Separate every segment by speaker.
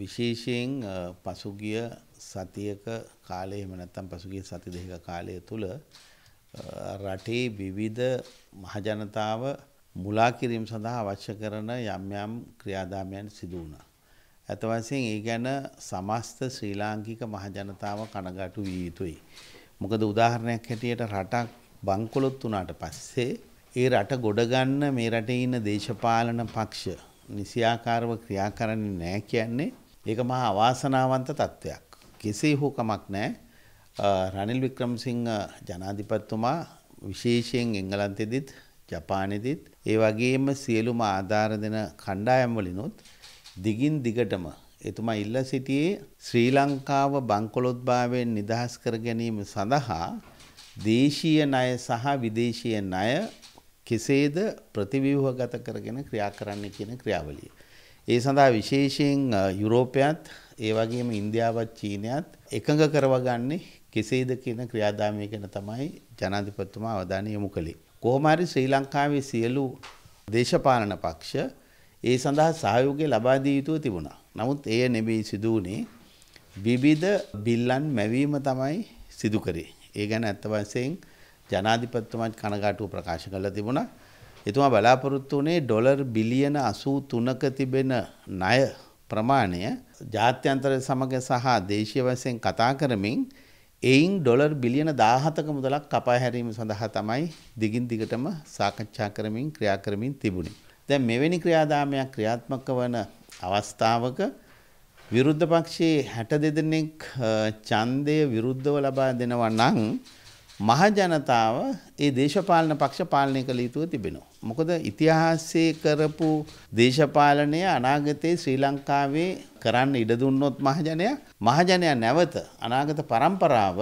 Speaker 1: විශේෂයෙන් පසුගිය සතියක කාලය එහෙම නැත්නම් පසුගිය සති දෙකක කාලය තුල රටේ විවිධ මහජනතාව මුලා කිරීම සඳහා අවශ්‍ය කරන යම් යම් ක්‍රියාදාමයන් සිදු වුණා. ඇත වශයෙන් ඒ ගැන සමස්ත ශ්‍රී ලාංකික මහජනතාව කනගාටු විය යුතුයි. මොකද උදාහරණයක් හැටියට රටක් බංකොලොත් වුණාට පස්සේ ඒ රට ගොඩගන්න මේ රටේ ඉන්න දේශපාලන පක්ෂ නිසියාකාරව ක්‍රියා කරන්නේ නැහැ කියන්නේ ඒක මහා අවාසනාවන්ත තත්ත්වයක්. කෙසේ හෝ කමක් නැහැ. රනිල් වික්‍රමසිංහ ජනාධිපතිතුමා විශේෂයෙන් එංගලන්තෙදිත් ජපානෙදිත් ඒ වගේම සියලුම ආධාර දෙන කණ්ඩායම් වලිනුත් දිගින් දිගටම එතුමා ඉල්ලා සිටියේ ශ්‍රී ලංකාව බංකොලොත්භාවයෙන් නිදහස් කර ගැනීම සඳහා දේශීය ණය සහ විදේශීය ණය කෙසේද ප්‍රතිව්‍යුහගත කරගෙන ක්‍රියා කරන්න කියන ක්‍රියාවලිය. ඒ සඳහා විශේෂයෙන් යුරෝපයත් ඒ වගේම ඉන්දියාවත් චීනයත් එකඟ කරවගන්නේ කෙසේද කියන ක්‍රියාදාමය ගැන තමයි ජනාධිපතිතුමා අවධානය යොමු කළේ. කොහොම හරි ශ්‍රී ලංකාවේ සියලු දේශපාලන පක්ෂ ඒ සඳහා සහයෝගය ලබා දී යුතුව තිබුණා. නමුත් එය නෙමෙයි සිදු වුණේ. විවිධ බිල්ලන් මැවීම තමයි සිදු කරේ. ඒ ගැන අත්ත වශයෙන් ජනාධිපතිතුමාත් කනගාටුව ප්‍රකාශ කළා තිබුණා. එතුමා බලාපොරොත්තු වනේ ඩොලර් බිලියන අසූ තුනක තිබෙන ණය ප්‍රමාණය ජාත්‍යන්තර සමග සහ දේශීය වශයෙන් කතා කරමින් එයින් ඩොලර් බිලියන 17ක මුදලක් කපා හැරීම සඳහා තමයි දිගින් දිගටම සාකච්ඡා කරමින් ක්‍රියා කරමින් තිබුණේ. දැන් මෙවැනි ක්‍රියාදාමයක් ක්‍රියාත්මක වන අවස්ථාවක විරුද්ධ පක්ෂයේ 62 දෙනෙක් ඡන්දය විරුද්ධව ලබා දෙනවා නම් මහජනතාව ඒ දේශපාලන පක්ෂ පාලනය කළ යුතුව තිබෙනවා. මොකද ඉතිහාසයේ කරපු දේශපාලනය අනාගතයේ ශ්‍රී ලංකාවේ කරන්න ඉඩ දුන්නොත් මහජනය මහජනය නැවත අනාගත પરම්පරාව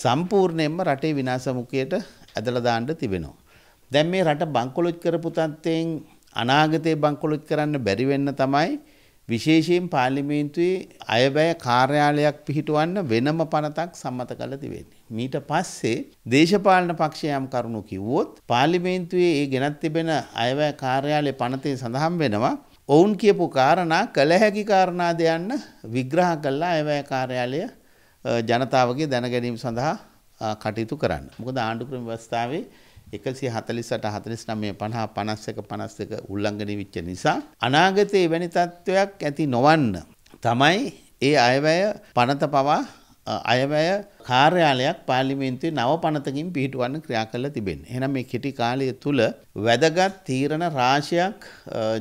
Speaker 1: සම්පූර්ණයෙන්ම රටේ විනාශමුඛයට ඇදලා දාන්න තිබෙනවා. දැන් මේ රට බංකොලොත් කරපු තත්ත්වයෙන් අනාගතයේ බංකොලොත් කරන්න බැරි වෙන්න තමයි විශේෂයෙන් පාර්ලිමේන්තුවේ අයවැය කාර්යාලයක් පිහිටුවන්න වෙනම පනතක් සම්මත කළ තිබෙන්නේ. මීට පස්සේ දේශපාලන පක්ෂයම් කරුණු කිව්වොත් පාර්ලිමේන්තුවේ ඒ ගෙනත් තිබෙන අයවැය කාර්යාලය පනතේ සඳහන් වෙනවා ඔවුන් කියපු කාරණා කළ හැකි කාරණා දෙයන්න විග්‍රහ කළා අයවැය කාර්යාලය ජනතාවගේ දැනගැනීම සඳහා කටයුතු කරන්න. මොකද ආණ්ඩුක්‍රම ව්‍යවස්ථාවේ එකසි හතලිසට හතලිස් නමය පණහා පනස්සක පනස්සක උල්ලංගනී විච්ච නිසා. අනාගතයේ වැනි තත්ත්වයක් ඇති නොවන්න. තමයි ඒ අයවැය පනත පවා අයවැය කාර්යාලයක් පාර්ලිමේන්තුවේ නව පනතකින් පිහිටුවන්න ක්‍රියා කරලා තිබෙන්නේ. එහෙනම් මේ කෙටි කාලය තුල වැදගත් තීරණ රාශියක්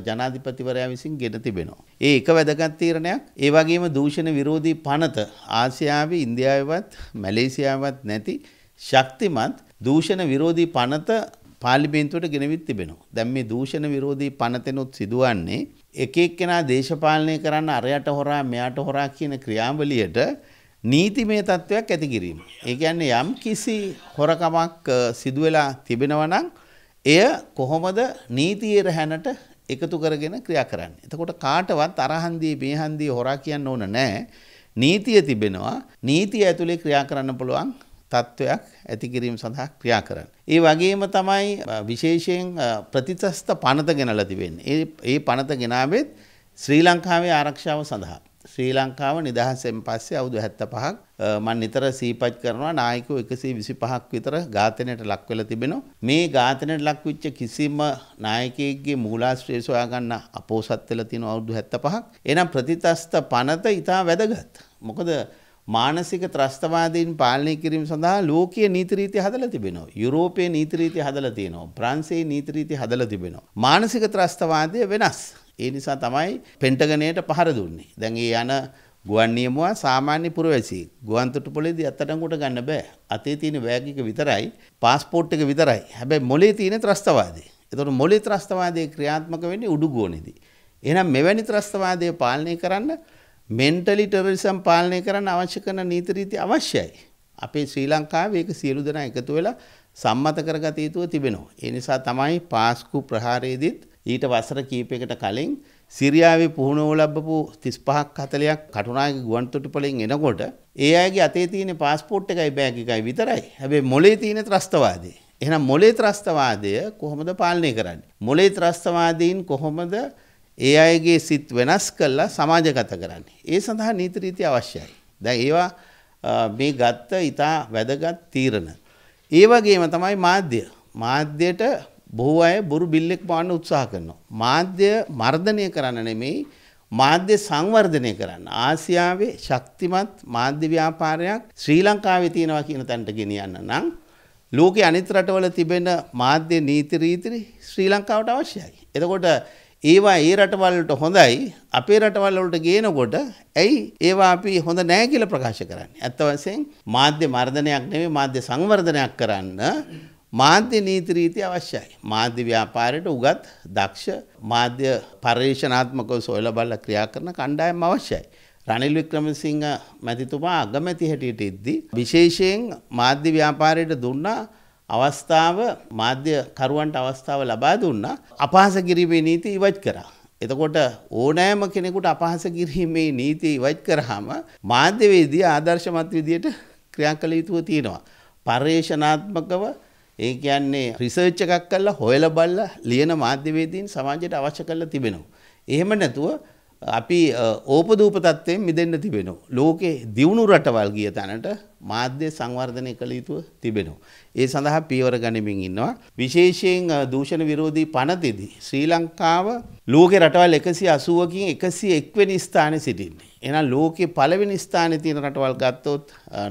Speaker 1: ජනාධිපතිවරයා විසින් ගෙන තිබෙනවා. ඒ එක වැදගත් තීරණයක් ඒ වගේම දූෂණ විරෝධී පනත ආසියාවේ ඉන්දියාවේවත් මැලේසියාවේවත් නැති ශක්තිමත් දූෂණ විරෝධී පනත පාර්ලිමේන්තුවට ගෙනවිත් තිබෙනවා. දැන් මේ දූෂණ විරෝධී පනතෙනුත් සිදුවන්නේ එක එක්කෙනා දේශපාලනය කරන්න අරයට හොරා මෙයාට හොරා කියන ක්‍රියාවලියට නීතිමය තත්ත්වයක් ඇති කිරීම. ඒ කියන්නේ යම් කිසි හොරකමක් uh, සිදු වෙලා තිබෙනවා නම් එය කොහොමද නීතියේ රැහැනට එකතු කරගෙන ක්‍රියා කරන්නේ. එතකොට කාටවත් අරහන්දී මේහන්දී හොරා කියන්න ඕන නැහැ. නීතිය තිබෙනවා. නීතිය ඇතුලේ ක්‍රියා කරන්න පුළුවන් තත්ත්වයක් ඇති කිරීම සඳහා ක්‍රියා කරන්න. ඒ වගේම තමයි uh, විශේෂයෙන් uh, ප්‍රතිතස්ත පනත ගෙනලා තිබෙන්නේ. ඒ ඒ පනත ගෙනාවෙත් ශ්‍රී ලංකාවේ ආරක්ෂාව සඳහා ශ්‍රී ලංකාව නිදහසෙන් පස්සේ අවුරුදු 75ක් මම නිතර සීපත් කරනවා නායකයෝ 125ක් විතර ඝාතනයට ලක් වෙලා තිබෙනවා මේ ඝාතනයට ලක් වෙච්ච කිසිම නායකයෙක්ගේ මූලාශ්‍රය සොයා ගන්න අපෝසත් වෙලා තියෙන අවුරුදු 75ක් එහෙනම් ප්‍රතිතස්ත පනත ඊටා වැදගත් මොකද මානසික ත්‍රස්තවාදීන් පාලනය කිරීම සඳහා ලෝකීය නීති රීති හදලා තිබෙනවා. යුරෝපයේ නීති රීති හදලා තියෙනවා. ප්‍රංශයේ නීති රීති හදලා තිබෙනවා. මානසික ත්‍රස්තවාදය වෙනස්. ඒ නිසා තමයි පෙන්ටගනයට පහර දුන්නේ. දැන් ඒ යන ගුවන් නියමුවා සාමාන්‍ය පුරවැසියෙක්. ගුවන් තොටුපළේදී අත්අඩංගුවට ගන්න බෑ. අතේ තියෙන බෑග් එක විතරයි, પાස්පෝට් එක විතරයි. හැබැයි මොලේ තියෙන ත්‍රස්තවාදී. ඒතකොට මොලේ ත්‍රස්තවාදී ක්‍රියාත්මක වෙන්නේ උඩු ගුවනේදී. එහෙනම් මෙවැනි ත්‍රස්තවාදය පාලනය කරන්න මෙන්ටලි ටෙරරිසම් පාලනය කරන්න අවශ්‍ය කරන නීති රීති අවශ්‍යයි. අපේ ශ්‍රී ලංකාවේ ඒක සියලු දෙනා එකතු වෙලා සම්මත කරගත යුතුව තිබෙනවා. ඒ නිසා තමයි පාස්කු ප්‍රහාරයේදීත් ඊට වසර කීපයකට කලින් සිරියාවේ පුහුණුව ලබපු 35ක් 40ක් කටුනායක ගුවන්තොටුපළෙන් එනකොට ඒ අයගේ අතේ තියෙන પાස්පෝර්ට් එකයි බෑග් එකයි විතරයි. හැබැයි මොලේ තියෙන ත්‍රස්තවාදී. එහෙනම් මොලේ ත්‍රස්තවාදය කොහොමද පාලනය කරන්නේ? මොලේ ත්‍රස්තවාදීන් කොහොමද ඒ අයගේ සිත් වෙනස් කරලා සමාජගත කරන්නේ. ඒ සඳහා නීති රීති අවශ්‍යයි. දැන් ඒවා මේ ගත්ත ඊටා වැදගත් තීරණ. ඒ වගේම තමයි මාධ්‍ය. මාධ්‍යට බොහෝ අය බොරු බිල්ලෙක් පාන්න උත්සාහ කරනවා. මාධ්‍ය මර්ධනය කරන්න නෙමෙයි මාධ්‍ය සංවර්ධනය කරන්න. ආසියාවේ ශක්තිමත් මාධ්‍ය ව්‍යාපාරයක් ශ්‍රී ලංකාවේ තියෙනවා කියන තැනට ගෙනියන්න නම් ලෝකයේ අනිත් රටවල තිබෙන මාධ්‍ය නීති රීති ශ්‍රී ලංකාවට අවශ්‍යයි. එතකොට ඒවා ඒ රටවල් වලට හොඳයි අපේ රටවල් වලට ගේනකොට ඇයි ඒවා අපි හොඳ නැහැ කියලා ප්‍රකාශ කරන්නේ. ඇත්ත වශයෙන් මාධ්‍ය මර්ධනයක් නෙමෙයි මාධ්‍ය සංවර්ධනයක් කරන්න මාධ්‍ය නීති රීති අවශ්‍යයි. මාධ්‍ය ව්‍යාපාරයට උගත් දක්ෂ මාධ්‍ය පර්යේෂණාත්මකව සොයලා බලලා ක්‍රියා කරන කණ්ඩායම් අවශ්‍යයි. රනිල් වික්‍රමසිංහ මැතිතුමා අගමැති හැටියට ඉද්දී විශේෂයෙන් මාධ්‍ය ව්‍යාපාරයට දුන්නා අවස්ථාව මාධ්‍යකරුවන්ට අවස්ථාව ලබා දුන්නා අපහාස කිරීමේ නීති ඉවත් කරා. එතකොට ඕනෑම කෙනෙකුට අපහාස කිරීමේ නීති ඉවත් කරාම මාධ්‍යවේදී ආදර්ශමත් විදියට ක්‍රියා කළ යුතුව තියෙනවා. පර්යේෂණාත්මකව ඒ කියන්නේ රිසර්ච් එකක් කරලා හොයලා බලලා ලියන මාධ්‍යවේදීන් සමාජයට අවශ්‍ය කරලා තිබෙනවා. එහෙම නැතුව අපි ඕපදූප තත්ත්වයෙන් මිදෙන්න තිබෙනවා. ලෝකේ දියුණු රටවල් ගිය තැනට මාධ්‍ය සංවර්ධනය කළ යුතුව තිබෙනවා. ඒ සඳහා පියවර ගනිමින් ඉන්නවා. විශේෂයෙන් දූෂණ විරෝධී පනතිදී ශ්‍රී ලංකාව ලෝකේ රටවල් 180කින් 101 වෙනි ස්ථානයේ සිටින්නේ. එහෙනම් ලෝකේ පළවෙනි ස්ථානයේ තියෙන රටවල් ගත්තොත්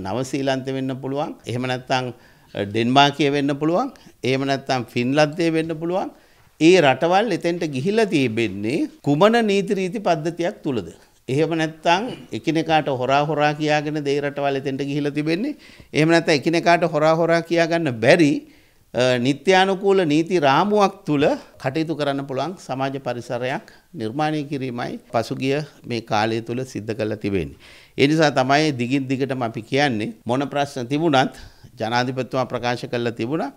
Speaker 1: නව ශ්‍රී ලංකේ වෙන්න පුළුවන්. එහෙම නැත්නම් ඩෙන්මාර්කය වෙන්න පුළුවන් එහෙම නැත්නම් ෆින්ලන්තය වෙන්න පුළුවන් ඒ රටවල් එතෙන්ට ගිහිල්ලා තිබෙන්නේ කුමන නීති රීති පද්ධතියක් තුලද එහෙම නැත්නම් එකිනෙකාට හොරා හොරා කියාගෙන දේ රටවල් එතෙන්ට ගිහිල්ලා තිබෙන්නේ එහෙම නැත්නම් එකිනෙකාට හොරා හොරා කියාගන්න බැරි නිත්‍යානුකූල නීති රාමුවක් තුළ කටයුතු කරන්න පුළුවන් සමාජ පරිසරයක් නිර්මාණය කිරීමයි පසුගිය මේ කාලය තුළ සිද්ධ කළ තිබෙන්නේ. ඒ නිසා තමයි දිගින් දිගටම අපි කියන්නේ මොන ප්‍රශ්න තිබුණත් ජනාධිපතිතුමා ප්‍රකාශ කළා තිබුණා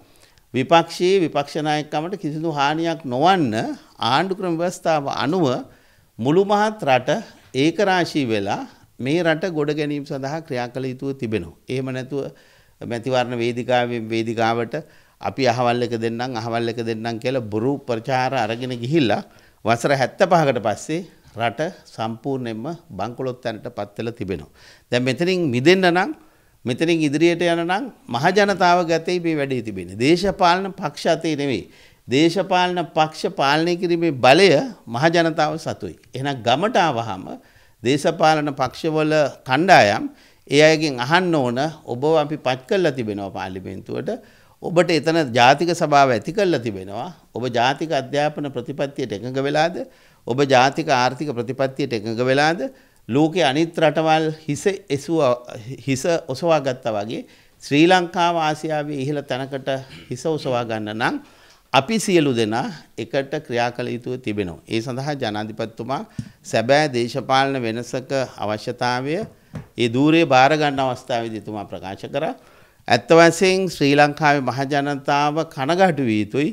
Speaker 1: විපක්ෂයේ විපක්ෂ නායකකමට කිසිදු හානියක් නොවන්න ආණ්ඩු ක්‍රම ව්‍යවස්ථාව අනුව මුළු මහත් රට ඒකරාශී වෙලා මේ රට ගොඩ ගැනීම සඳහා ක්‍රියා කළ යුතුව තිබෙනවා. එහෙම නැතුව මැතිවරණ වේදිකාවෙන් වේදිකාවට අපි අහවල් එක දෙන්නම් අහවල් එක දෙන්නම් කියලා බොරු ප්‍රචාර අරගෙන ගිහිල්ලා වසර 75කට පස්සේ රට සම්පූර්ණයෙන්ම බංකොලොත් තැනට පත් වෙලා තිබෙනවා. දැන් මෙතනින් මිදෙන්න නම් මෙතනින් ඉදිරියට යන නම් මහ ජනතාව ගැතේ මේ වැඩේ තිබෙන්නේ. දේශපාලන පක්ෂ අතේ නෙවෙයි. දේශපාලන පක්ෂ පාලනය කිරීමේ බලය මහ ජනතාව සතුයි. එහෙනම් ගමට ආවහම දේශපාලන පක්ෂවල කණ්ඩායම් ඒ අයගෙන් අහන්න ඕන ඔබ අපි පත් කරලා තිබෙනවා පාර්ලිමේන්තුවට ඔබට එතන ජාතික සභාව ඇති කරලා තිබෙනවා ඔබ ජාතික අධ්‍යාපන ප්‍රතිපත්තියට එකඟ වෙලාද ඔබ ජාතික ආර්ථික ප්‍රතිපත්තියට එකඟ වෙලාද ලෝකයේ අනිත් රටවල් හිස එසුවා හිස ඔසවා ගත්තා වගේ ශ්‍රී ලංකාව ආසියාවේ ඉහළ තැනකට හිස ඔසවා ගන්න නම් අපි සියලු දෙනා එකට ක්‍රියා කළ යුතුව තිබෙනවා. ඒ සඳහා ජනාධිපතිතුමා සැබෑ දේශපාලන වෙනසක අවශ්‍යතාවය ඒ দূරේ බාර ගන්න අවස්ථාවේදී තුමා ප්‍රකාශ කරා. ඇත්ත වශයෙන් ශ්‍රී ලංකාවේ මහ ජනතාව කනගාටු විය යුතුයි.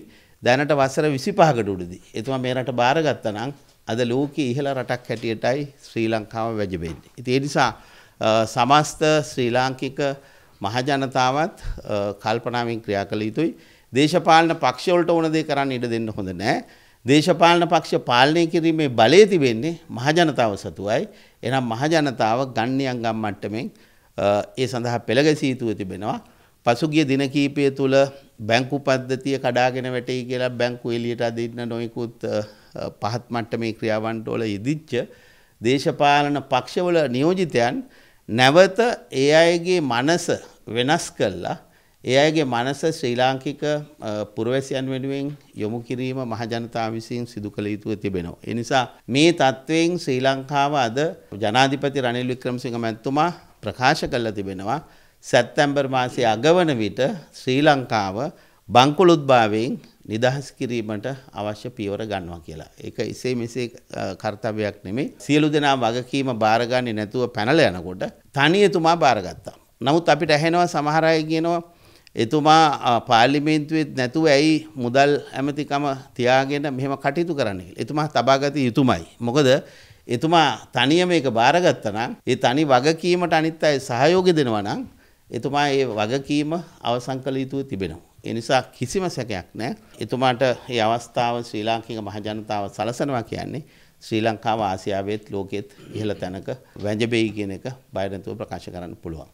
Speaker 1: දැනට වසර 25කට උඩදී එතුමා මේ රට බාරගත්තා නම් අද ලෝකයේ ඉහළ රටක් හැටියටයි ශ්‍රී ලංකාව වැජඹෙන්නේ. ඉතින් ඒ නිසා සමස්ත ශ්‍රී ලාංකික මහ ජනතාවත් කල්පනාවෙන් ක්‍රියා කළ යුතුයි. දේශපාලන පක්ෂවලට ඕන දේ කරන්න ඉඩ දෙන්න හොඳ නෑ. දේශපාලන පක්ෂ පාලනය කිරීමේ බලය තිබෙන්නේ මහජනතාව සතුවයි. එනම් මහජනතාව ගන්නයංගම් මට්ටමෙන් ඒ සඳහා පෙළගැසීතුව තිබෙනවා. පසුගිය දින කීපය තුළ බැංකු පද්ධතිය කඩාගෙන වැටේ කියලා බැංකු එලියට අදින්න නොයෙකුත් පහත් මට්ටමේ ක්‍රියාවන්ට වල යෙදිච්ච දේශපාලන පක්ෂවල නියෝජිතයන් නැවත ඒ අයගේ මනස වෙනස් කළා ඒ අයගේ මනස ශ්‍රී ලාංකික පුරවැසියන් වෙනුවෙන් යොමු කිරීම මහජනතාව විසින් සිදු කළ යුතුව තිබෙනවා. ඒ නිසා මේ තත්වයෙන් ශ්‍රී ලංකාව අද ජනාධිපති රනිල් වික්‍රමසිංහ මැතිතුමා ප්‍රකාශ කළා තිබෙනවා සැප්තැම්බර් මාසයේ අගවන විට ශ්‍රී ලංකාව බංකුලුත්භාවයෙන් නිදහස් කිරීමට අවශ්‍ය පියවර ගන්නවා කියලා. ඒක එසේ මෙසේ කාර්යයක් නෙමෙයි. සියලු දෙනා වගකීම බාරගන්නේ නැතුව පැනලා යනකොට තනියතුමා බාරගත්තා. නමුත් අපිට ඇහෙනවා සමහර අය කියනවා එතුමා පාර්ලිමේන්තුවෙත් නැතුව ඇයි මුදල් ඇමතිකම තියාගෙන මෙහෙම කටයුතු කරන්න කියලා. එතුමා තබාගත යුතුමයි. මොකද එතුමා තනියම ඒක බාරගත්තා නම් ඒ තනි වගකීමට අනිත් අය සහයෝගය දෙනවා නම් එතුමා ඒ වගකීම අවසන් කළ යුතුව තිබෙනවා. ඒ නිසා කිසිම සැකයක් නැහැ. එතුමාට මේ අවස්ථාව ශ්‍රී ලාංකික මහජනතාව සලසනවා කියන්නේ ශ්‍රී ලංකාව ආසියාවෙත් ලෝකෙත් ඉහළ තැනක වැජබෙයි කියන එක බය නැතුව ප්‍රකාශ කරන්න පුළුවන්.